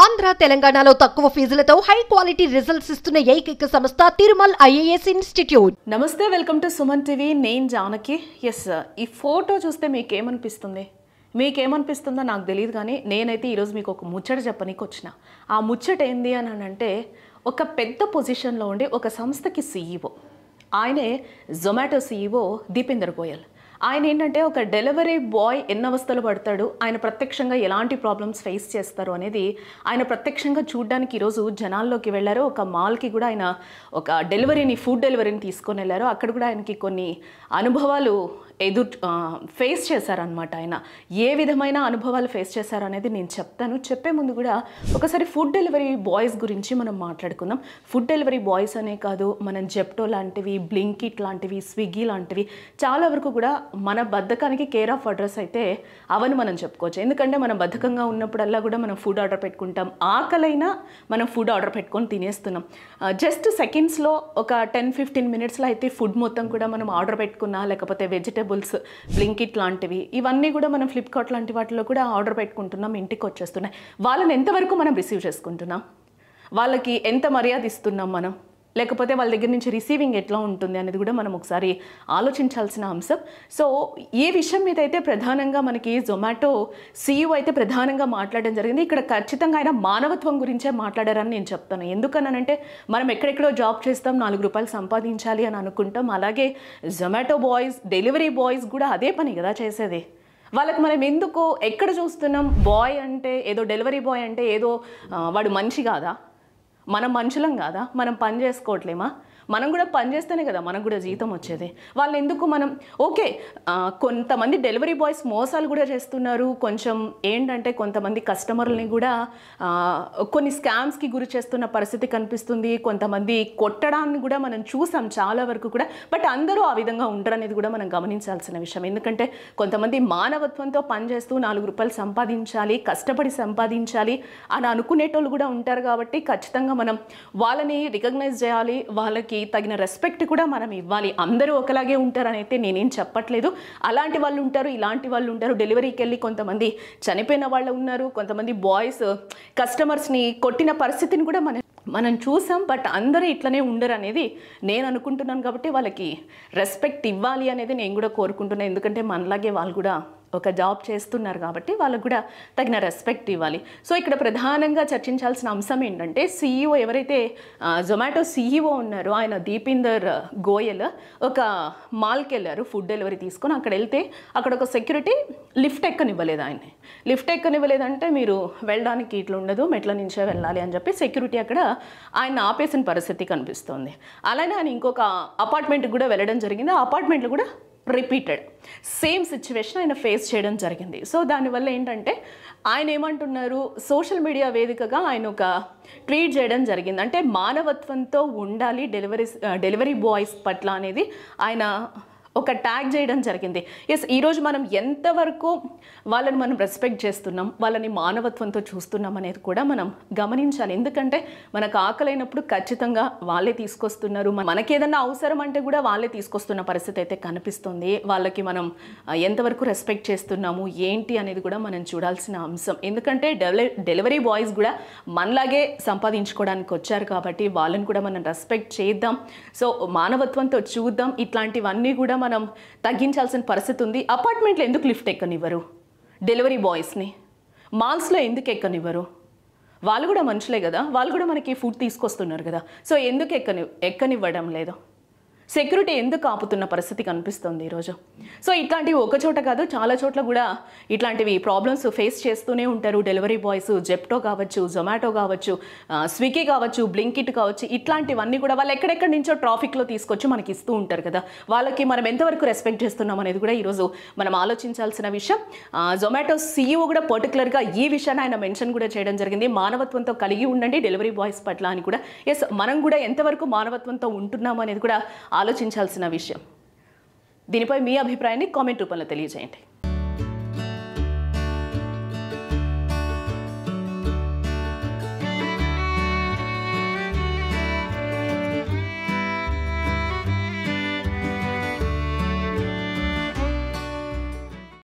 ఆంధ్ర తెలంగాణలో తక్కువ ఫీజులతో high quality results ఇస్తున్న ఏకైక సంస్థ తిరుమల్ ఐఏఎస్ ఇన్స్టిట్యూట్ నమస్తే వెల్కమ్ టు సుమన్ టీవీ నేను జానకి ఎస్ ఈ ఫోటో చూస్తే మీకేమనిపిస్తుంది మీకేమనిపిస్తుందో నాకు తెలియదు కానీ నేనైతే ఈరోజు మీకు ఒక ముచ్చట చెప్పనీకి వచ్చిన ఆ ముచ్చట ఏంది అని అంటే ఒక పెద్ద పొజిషన్లో ఉండే ఒక సంస్థకి సీఈఓ e ఆయనే జొమాటో సీఈఓ e దీపేందర్ గోయల్ ఆయన ఏంటంటే ఒక డెలివరీ బాయ్ ఎన్ని అవస్థలు పడతాడు ఆయన ప్రత్యక్షంగా ఎలాంటి ప్రాబ్లమ్స్ ఫేస్ చేస్తారు అనేది ఆయన ప్రత్యక్షంగా చూడడానికి ఈరోజు జనాల్లోకి వెళ్ళారు ఒక మాల్కి కూడా ఆయన ఒక డెలివరీని ఫుడ్ డెలివరీని తీసుకొని వెళ్ళారు అక్కడ కూడా ఆయనకి కొన్ని అనుభవాలు ఎదుర్ ఫేస్ చేశారనమాట ఆయన ఏ విధమైన అనుభవాలు ఫేస్ చేశారు అనేది నేను చెప్తాను చెప్పే ముందు కూడా ఒకసారి ఫుడ్ డెలివరీ బాయ్స్ గురించి మనం మాట్లాడుకుందాం ఫుడ్ డెలివరీ బాయ్స్ అనే కాదు మనం జెప్టో లాంటివి బ్లింకిట్ లాంటివి స్విగ్గీ లాంటివి చాలా వరకు కూడా మన బద్ధకానికి కేర్ ఆఫ్ అడ్రస్ అయితే అవని మనం చెప్పుకోవచ్చు ఎందుకంటే మనం బద్ధకంగా ఉన్నప్పుడల్లా కూడా మనం ఫుడ్ ఆర్డర్ పెట్టుకుంటాం ఆకలైనా మనం ఫుడ్ ఆర్డర్ పెట్టుకొని తినేస్తున్నాం జస్ట్ సెకండ్స్లో ఒక టెన్ ఫిఫ్టీన్ మినిట్స్లో అయితే ఫుడ్ మొత్తం కూడా మనం ఆర్డర్ పెట్టుకున్నా లేకపోతే వెజిటేబుల్స్ బ్లింకిట్ లాంటివి ఇవన్నీ కూడా మనం ఫ్లిప్కార్ట్ లాంటి వాటిలో కూడా ఆర్డర్ పెట్టుకుంటున్నాం ఇంటికి వచ్చేస్తున్నాయి వాళ్ళని ఎంతవరకు మనం రిసీవ్ చేసుకుంటున్నాం వాళ్ళకి ఎంత మర్యాద ఇస్తున్నాం మనం లేకపోతే వాళ్ళ దగ్గర నుంచి రిసీవింగ్ ఎట్లా ఉంటుంది అనేది కూడా మనం ఒకసారి ఆలోచించాల్సిన అంశం సో ఏ విషయం మీద అయితే ప్రధానంగా మనకి జొమాటో సీఈఓ e అయితే ప్రధానంగా మాట్లాడడం జరిగింది ఇక్కడ ఖచ్చితంగా ఆయన మానవత్వం గురించే మాట్లాడారని నేను చెప్తాను ఎందుకనంటే మనం ఎక్కడెక్కడో జాబ్ చేస్తాం నాలుగు రూపాయలు సంపాదించాలి అని అనుకుంటాం అలాగే జొమాటో బాయ్స్ డెలివరీ బాయ్స్ కూడా అదే పని కదా చేసేది వాళ్ళకి మనం ఎందుకు ఎక్కడ చూస్తున్నాం బాయ్ అంటే ఏదో డెలివరీ బాయ్ అంటే ఏదో వాడు మంచి కాదా మనం మనుషులం కాదా మనం పని చేసుకోవట్లేమా మనం కూడా పని చేస్తేనే కదా మనకు కూడా జీతం వచ్చేది వాళ్ళు ఎందుకు మనం ఓకే కొంతమంది డెలివరీ బాయ్స్ మోసాలు కూడా చేస్తున్నారు కొంచెం ఏంటంటే కొంతమంది కస్టమర్లని కూడా కొన్ని స్కామ్స్కి గురి చేస్తున్న పరిస్థితి కనిపిస్తుంది కొంతమంది కొట్టడాన్ని కూడా మనం చూసాం చాలా వరకు కూడా బట్ అందరూ ఆ విధంగా ఉండరు అనేది కూడా మనం గమనించాల్సిన విషయం ఎందుకంటే కొంతమంది మానవత్వంతో పనిచేస్తూ నాలుగు రూపాయలు సంపాదించాలి కష్టపడి సంపాదించాలి అని అనుకునేటోళ్ళు కూడా ఉంటారు కాబట్టి ఖచ్చితంగా మనం వాళ్ళని రికగ్నైజ్ చేయాలి వాళ్ళకి వాళ్ళకి తగిన రెస్పెక్ట్ కూడా మనం ఇవ్వాలి అందరూ ఒకలాగే ఉంటారని అయితే నేనేం చెప్పట్లేదు అలాంటి వాళ్ళు ఉంటారు ఇలాంటి వాళ్ళు ఉంటారు డెలివరీకి వెళ్ళి కొంతమంది చనిపోయిన వాళ్ళు ఉన్నారు కొంతమంది బాయ్స్ కస్టమర్స్ని కొట్టిన పరిస్థితిని కూడా మనం మనం చూసాం బట్ అందరూ ఇట్లనే ఉండరు అనేది నేను అనుకుంటున్నాను కాబట్టి వాళ్ళకి రెస్పెక్ట్ ఇవ్వాలి అనేది నేను కూడా కోరుకుంటున్నాను ఎందుకంటే మనలాగే వాళ్ళు కూడా ఒక జాబ్ చేస్తున్నారు కాబట్టి వాళ్ళకు కూడా తగిన రెస్పెక్ట్ ఇవ్వాలి సో ఇక్కడ ప్రధానంగా చర్చించాల్సిన అంశం ఏంటంటే సీఈఓ ఎవరైతే జొమాటో సీఈఓ ఉన్నారో ఆయన దీపీందర్ గోయల్ ఒక మాల్కి వెళ్ళారు ఫుడ్ డెలివరీ తీసుకొని అక్కడ వెళ్తే అక్కడ ఒక సెక్యూరిటీ లిఫ్ట్ ఎక్కనివ్వలేదు ఆయన్ని లిఫ్ట్ ఎక్కనివ్వలేదంటే మీరు వెళ్ళడానికి ఇట్లా ఉండదు మెట్ల నుంచే వెళ్ళాలి అని చెప్పి సెక్యూరిటీ అక్కడ ఆయన ఆపేసిన పరిస్థితి కనిపిస్తుంది అలానే ఆయన ఇంకొక అపార్ట్మెంట్కి కూడా వెళ్ళడం జరిగింది ఆ అపార్ట్మెంట్లు కూడా రిపీటెడ్ సేమ్ సిచ్యువేషన్ ఆయన ఫేస్ చేయడం జరిగింది సో దానివల్ల ఏంటంటే ఆయన ఏమంటున్నారు సోషల్ మీడియా వేదికగా ఆయన ఒక ట్వీట్ చేయడం జరిగింది అంటే మానవత్వంతో ఉండాలి డెలివరీ డెలివరీ బాయ్స్ పట్ల అనేది ఆయన ఒక ట్యాగ్ చేయడం జరిగింది ఎస్ ఈరోజు మనం ఎంతవరకు వాళ్ళని మనం రెస్పెక్ట్ చేస్తున్నాం వాళ్ళని మానవత్వంతో చూస్తున్నాం అనేది కూడా మనం గమనించాలి ఎందుకంటే మనకు ఆకలైనప్పుడు ఖచ్చితంగా వాళ్ళే తీసుకొస్తున్నారు మనకేదన్నా అవసరం అంటే కూడా వాళ్ళే తీసుకొస్తున్న పరిస్థితి అయితే కనిపిస్తుంది వాళ్ళకి మనం ఎంతవరకు రెస్పెక్ట్ చేస్తున్నాము ఏంటి అనేది కూడా మనం చూడాల్సిన అంశం ఎందుకంటే డెలివరీ బాయ్స్ కూడా మనలాగే సంపాదించుకోవడానికి వచ్చారు కాబట్టి వాళ్ళని కూడా మనం రెస్పెక్ట్ చేద్దాం సో మానవత్వంతో చూద్దాం ఇట్లాంటివన్నీ కూడా మనం మనం తగ్గించాల్సిన పరిస్థితి ఉంది అపార్ట్మెంట్లో ఎందుకు లిఫ్ట్ ఎక్కనివ్వరు డెలివరీ బాయ్స్ని మాల్స్లో ఎందుకు ఎక్కనివ్వరు వాళ్ళు కూడా మనుషులే కదా వాళ్ళు కూడా మనకి ఫుడ్ తీసుకొస్తున్నారు కదా సో ఎందుకు ఎక్కని ఎక్కనివ్వడం లేదు సెక్యూరిటీ ఎందుకు ఆపుతున్న పరిస్థితి కనిపిస్తుంది ఈరోజు సో ఇట్లాంటివి ఒక చోట కాదు చాలా చోట్ల కూడా ఇట్లాంటివి ప్రాబ్లమ్స్ ఫేస్ చేస్తూనే ఉంటారు డెలివరీ బాయ్స్ జెప్టో కావచ్చు జొమాటో కావచ్చు స్విగ్గీ కావచ్చు బ్లింకిట్ కావచ్చు ఇట్లాంటివన్నీ కూడా వాళ్ళు ఎక్కడెక్కడి నుంచో ట్రాఫిక్లో తీసుకొచ్చి మనకి ఇస్తూ ఉంటారు కదా వాళ్ళకి మనం ఎంతవరకు రెస్పెక్ట్ చేస్తున్నాం అనేది కూడా ఈరోజు మనం ఆలోచించాల్సిన విషయం జొమాటో సీఈఓ e కూడా పర్టికులర్గా ఈ విషయాన్ని ఆయన మెన్షన్ కూడా చేయడం జరిగింది మానవత్వంతో కలిగి ఉండండి డెలివరీ బాయ్స్ పట్ల అని కూడా ఎస్ మనం కూడా ఎంతవరకు మానవత్వంతో ఉంటున్నాం అనేది కూడా ఆలోచించాల్సిన విషయం దీనిపై మీ అభిప్రాయాన్ని కామెంట్ రూపంలో తెలియజేయండి